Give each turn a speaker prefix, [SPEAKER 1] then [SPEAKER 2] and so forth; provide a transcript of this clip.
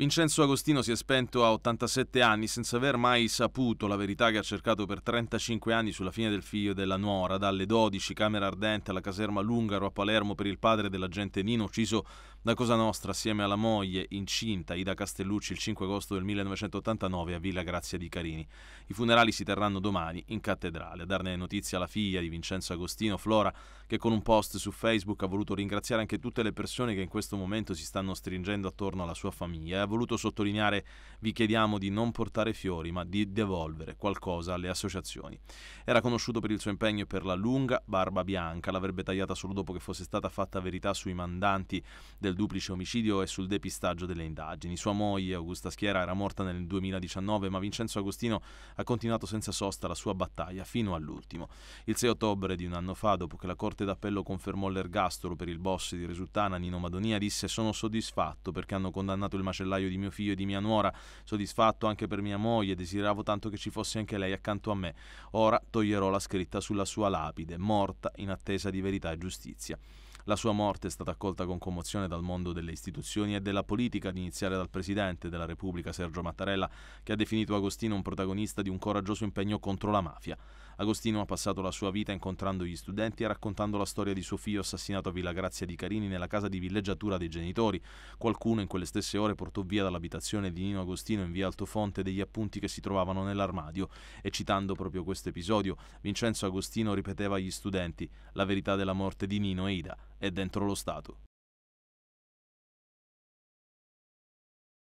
[SPEAKER 1] Vincenzo Agostino si è spento a 87 anni senza aver mai saputo la verità che ha cercato per 35 anni sulla fine del figlio e della nuora, dalle 12 Camera Ardente alla caserma Lungaro a Palermo per il padre dell'agente Nino ucciso da Cosa Nostra assieme alla moglie incinta Ida Castellucci il 5 agosto del 1989 a Villa Grazia di Carini. I funerali si terranno domani in cattedrale. A darne notizia la figlia di Vincenzo Agostino, Flora, che con un post su Facebook ha voluto ringraziare anche tutte le persone che in questo momento si stanno stringendo attorno alla sua famiglia voluto sottolineare, vi chiediamo di non portare fiori, ma di devolvere qualcosa alle associazioni. Era conosciuto per il suo impegno e per la lunga barba bianca, l'avrebbe tagliata solo dopo che fosse stata fatta verità sui mandanti del duplice omicidio e sul depistaggio delle indagini. Sua moglie, Augusta Schiera, era morta nel 2019, ma Vincenzo Agostino ha continuato senza sosta la sua battaglia fino all'ultimo. Il 6 ottobre di un anno fa, dopo che la Corte d'Appello confermò l'ergastolo per il boss di Resultana, Nino Madonia disse sono soddisfatto perché hanno condannato il macellaio io di mio figlio e di mia nuora, soddisfatto anche per mia moglie, desideravo tanto che ci fosse anche lei accanto a me. Ora toglierò la scritta sulla sua lapide, morta in attesa di verità e giustizia. La sua morte è stata accolta con commozione dal mondo delle istituzioni e della politica, ad iniziare dal Presidente della Repubblica Sergio Mattarella, che ha definito Agostino un protagonista di un coraggioso impegno contro la mafia. Agostino ha passato la sua vita incontrando gli studenti e raccontando la storia di suo figlio assassinato a Villa Grazia di Carini nella casa di villeggiatura dei genitori. Qualcuno in quelle stesse ore portò via dall'abitazione di Nino Agostino in via Altofonte degli appunti che si trovavano nell'armadio e citando proprio questo episodio, Vincenzo Agostino ripeteva agli studenti la verità della morte di Nino e Ida è dentro lo Stato.